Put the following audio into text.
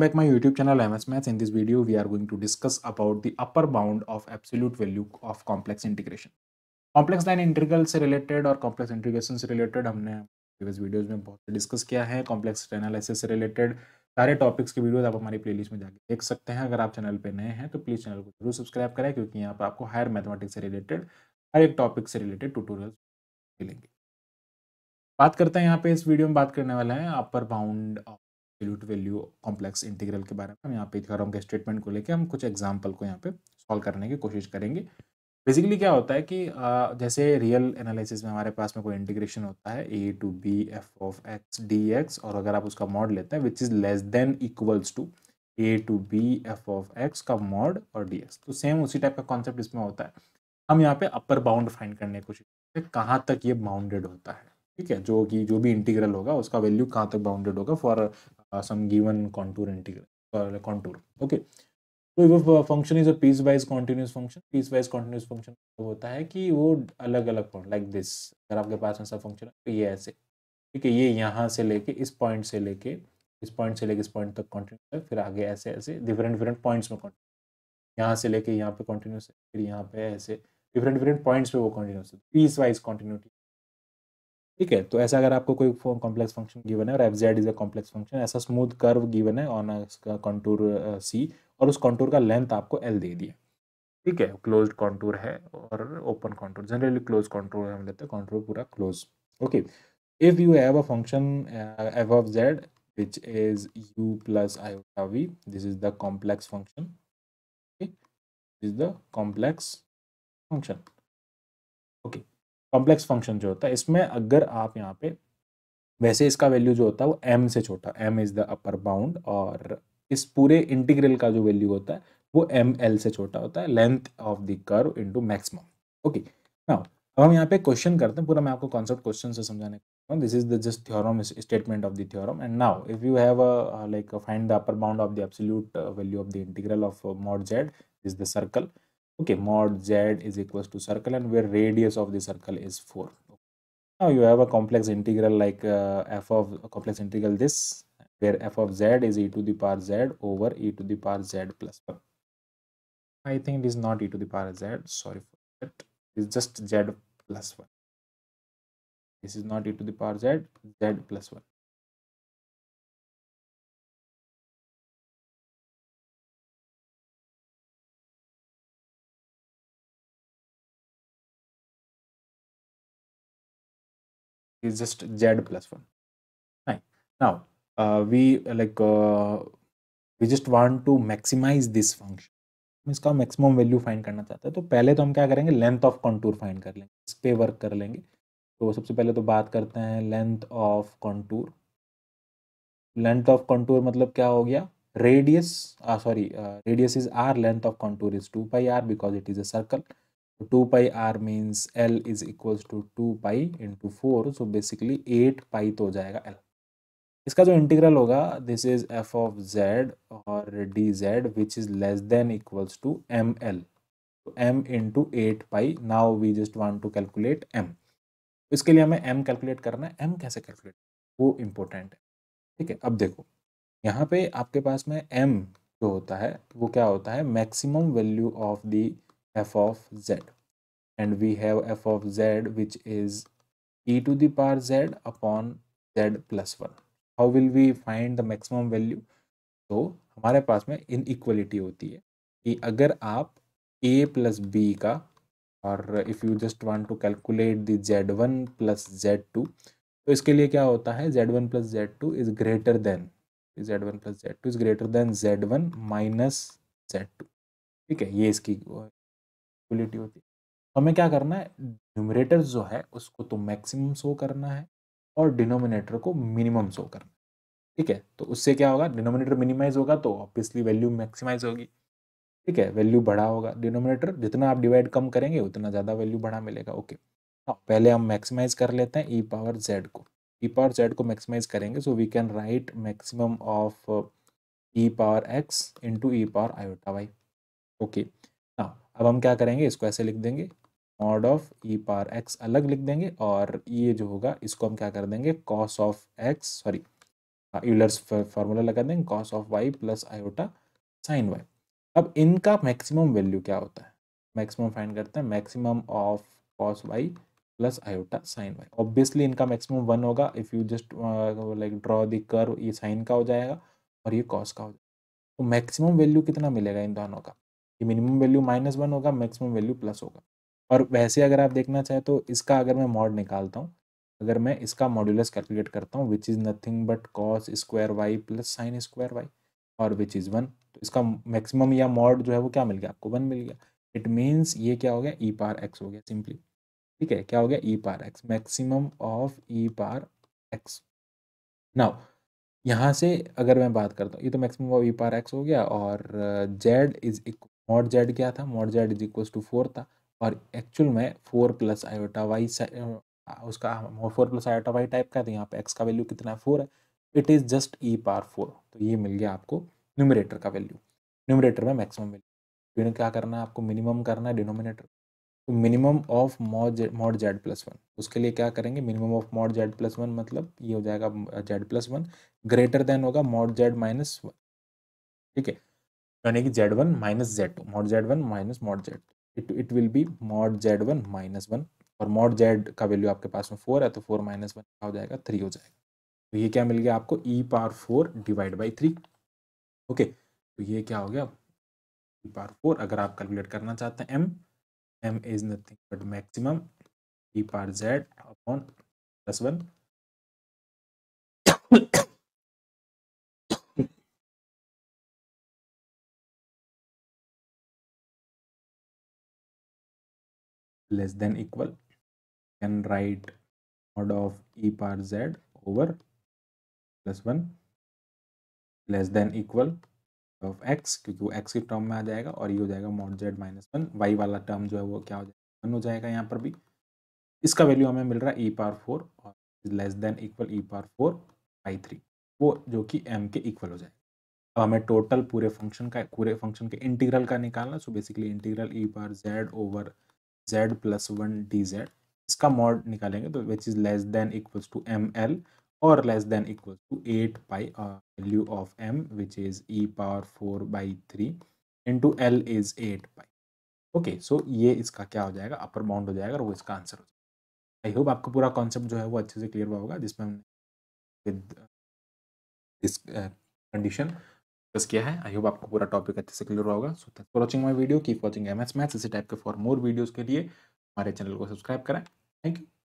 Welcome back my YouTube channel MS Maths. In this video we are going to discuss about the upper bound of absolute value of complex integration. Complex line integral से related और complex integration से related हमने previous videos में बहुत discuss किया है complex analysis से related सारे टॉपिक्स के वीडियोस आप हमारी प्लेलिस्ट में जाके देख सकते हैं अगर आप चैनल पे नए हैं तो प्लीज़ चैनल को जरूर सब्सक्राइब करें क्योंकि यहाँ पर आपको हायर मैथमेटिक्स से रिलेटेड हर एक टॉपिक से रिलेटेड ट्यूटोरियल मिलेंगे बात करते हैं यहाँ पे इस वीडियो में बात करने वाला है upper bound of absolute value complex integral के बारे में हम यहाँ पे दिखा रहा हूँ स्टेटमेंट को लेके हम कुछ एग्जांपल को यहाँ पे सॉल्व करने की कोशिश करेंगे बेसिकली क्या होता है कि जैसे रियल एनालिसिस में हमारे पास में कोई इंटीग्रेशन होता है a to b f of x d x और अगर आप उसका मॉड लेते हैं which is less than equals to a to b f of x का मॉड और डी एक्स तो सेम उसी टाइप का कॉन्सेप्ट इसमें होता है हम यहाँ पे अपर बाउंड फाइंड करने की कोशिश करते हैं कहाँ तक ये बाउंडेड होता है ठीक है जो कि जो भी इंटीग्रल होगा उसका वैल्यू कहाँ तक बाउंडेड होगा for Uh, some given contour integral uh, contour okay तो वो function is a piecewise continuous function piecewise continuous function होता है कि वो अलग अलग पॉइंट लाइक दिस अगर आपके पास ऐसा फंक्शन है तो ये ऐसे ठीक है ये यहाँ से लेके इस पॉइंट से लेके इस पॉइंट से लेके इस पॉइंट तक कॉन्टिन्यूस है फिर आगे ऐसे ऐसे डिफरेंट डिफरेंट पॉइंट्स में कॉन्टिन्यू यहाँ से लेके यहाँ पे कॉन्टिन्यूस है फिर यहाँ पे ऐसे डिफरेंट डिफरेंट पॉइंट्स पे वो कॉन्टिन्यूस है पीस वाइज कॉन्टिन्यूटी ठीक है तो ऐसा अगर आपको कोई कॉम्प्लेक्स फंक्शन गिवन है और f z is a complex function ऐसा स्मूथ कर्व गिवन है ऑन इसका कॉन्टूर सी और उस कॉन्टूर का लेंथ आपको एल दे दिया ठीक है क्लोज कॉन्टूर है और open contour generally close contour हम लेते हैं कॉन्टूर पूरा close okay if you have a function f of z which is u plus iota v this is the complex function okay this is the complex function complex function जो होता है इसमें अगर आप यहाँ पे वैसे इसका वैल्यू जो होता है वो एम से छोटा m is the upper bound और इस पूरे इंटीग्रल का जो वैल्यू होता है वो एम एल से छोटा होता है length of the curve into maximum okay now अब हम यहाँ पे क्वेश्चन करते हैं पूरा मैं आपको कॉन्सेप्ट क्वेश्चन से समझाने this is the just theorem statement of the theorem and now if you have like find the upper bound of the absolute value of the integral of mod z is the circle okay mod z is equals to circle and where radius of the circle is 4 now you have a complex integral like uh, f of complex integral this where f of z is e to the power z over e to the power z plus 1 i think it is not e to the power z sorry for that it's just z plus 1 this is not e to the power z z plus 1 is just z plus 1 right now uh, we uh, like uh, we just want to maximize this function हम इसका maximum value find करना चाहते हैं तो पहले तो हम क्या करेंगे लेंथ ऑफ कंटूर फाइंड कर लेंगे इस पे वर्क कर लेंगे तो सबसे पहले तो बात करते हैं length of contour length of contour मतलब क्या हो गया radius sorry radius is r length of contour is two pi r because it is a circle 2 pi r means l is equals to 2 pi into 4 so basically 8 pi तो हो जाएगा l इसका जो integral होगा this is f of z और d z which is less than equals to m l m into eight pi now we just want to calculate m इसके लिए हमें एम कैलकुलेट करना है एम कैसे कैलकुलेट वो important है ठीक है अब देखो यहाँ पे आपके पास में एम जो होता है वो क्या होता है maximum value of the f of z and we have f of z which is e to the power z upon z plus 1 how will we find the maximum value तो हमारे पास में इन होती है कि अगर आप ए प्लस बी का और if you just want to calculate the z one plus z two तो इसके लिए क्या होता है z one plus z two is greater than z one plus z two is greater than z one minus z two ठीक है ये इसकी इक्वलिटी होती है तो हमें क्या करना है न्यूमरेटर जो है उसको तो मैक्सिमम शो करना है और डिनोमिनेटर को मिनिमम शो करना है ठीक है तो उससे क्या होगा डिनोमिनेटर मिनिमाइज होगा तो ऑब्वियसली वैल्यू मैक्सिमाइज होगी ठीक है वैल्यू बढ़ा होगा डिनोमिनेटर जितना आप डिवाइड कम करेंगे उतना ज़्यादा वैल्यू बढ़ा मिलेगा ओके हाँ पहले हम मैक्सिमाइज कर लेते हैं ई पावर जेड को ई पावर जेड को मैक्सिमाइज करेंगे so we can write maximum of e power x into e power iota y okay अब हम क्या करेंगे इसको ऐसे लिख देंगे mod of e power x अलग लिख देंगे और ये जो होगा इसको हम क्या कर देंगे cos of x sorry Euler's formula लगा देंगे cos of y plus iota sine y अब इनका मैक्सिमम वैल्यू क्या होता है मैक्सिमम फाइंड करते हैं maximum of cos y plus iota sine y obviously इनका मैक्सिमम वन होगा if you just like draw the curve ये साइन का हो जाएगा और ये कॉस का हो जाएगा तो मैक्सिमम वैल्यू कितना मिलेगा इन दोनों का कि मिनिमम वैल्यू माइनस वन होगा मैक्सिमम वैल्यू प्लस होगा और वैसे अगर आप देखना चाहें तो इसका अगर मैं मॉड निकालता हूँ अगर मैं इसका मॉड्यूलस कैलकुलेट करता हूँ which is nothing but cos square y plus sine square y और विच इज़ वन तो इसका मैक्सिमम या मॉड जो है वो क्या मिल गया आपको वन मिल गया इट मीन्स ये क्या हो गया ई पार एक्स हो गया सिंपली ठीक है क्या हो गया e power x maximum of e power x now यहाँ से अगर मैं बात करता हूँ ये तो maximum of e power x हो गया और z is equal mod z क्या था mod z is equal to four था और एक्चुअल में फोर प्लस आयोटा वाई उसका four plus iota y type का था यहाँ पे एक्स का वैल्यू कितना है फोर है it is just e power four तो ये मिल गया आपको न्यूमरेटर का वैल्यू न्यूमरेटर में मैक्सिमम वैल्यू फिर क्या करना है आपको मिनिमम करना है डिनोमिनेटर तो minimum of mod mod z plus one उसके लिए क्या करेंगे minimum of mod z plus one मतलब ये हो जाएगा z plus one greater than होगा मॉड जेड माइनस वन ठीक है यानी कि z one minus z two mod z one minus mod z two it it will be mod z one minus one और मॉड जेड का value आपके पास में फोर है तो फोर माइनस वन क्या हो जाएगा थ्री हो जाएगा तो ये क्या मिल गया आपको e power four divide by three okay तो ये क्या हो गया ई पार फोर अगर आप कैलकुलेट करना चाहते हैं m m is nothing but maximum e power z upon plus one less than equal can write mod of e power z over plus one less than equal of x क्योंकि वो x के term में आ जाएगा और ये हो जाएगा mod z minus one y वाला टर्म जो है वो क्या हो जाएगा वन हो जाएगा यहाँ पर भी इसका वैल्यू हमें मिल रहा है e power फोर और less than equal e power four by three वो जो कि m के इक्वल हो जाएगा अब हमें टोटल पूरे फंक्शन का पूरे फंक्शन के इंटीग्रल का निकालना so basically integral e power z over z plus one d z इसका मॉड निकालेंगे तो which is less than equals to m l और less than equals to eight by value of m which is e power four by three into l is eight pi okay so ये इसका क्या हो जाएगा upper bound हो जाएगा और वो इसका आंसर हो जाएगा आई होप आपको पूरा कॉन्सेप्ट जो है वो अच्छे से क्लियर हुआ होगा जिसमें हमने विद दिस कंडीशन डिस्कस किया है आई होप आपको पूरा टॉपिक अच्छे से क्लियर होगा so thank for watching my video keep watching M S Maths इसी टाइप के फॉर मोर वीडियोज़ के लिए हमारे चैनल को सब्सक्राइब करें थैंक यू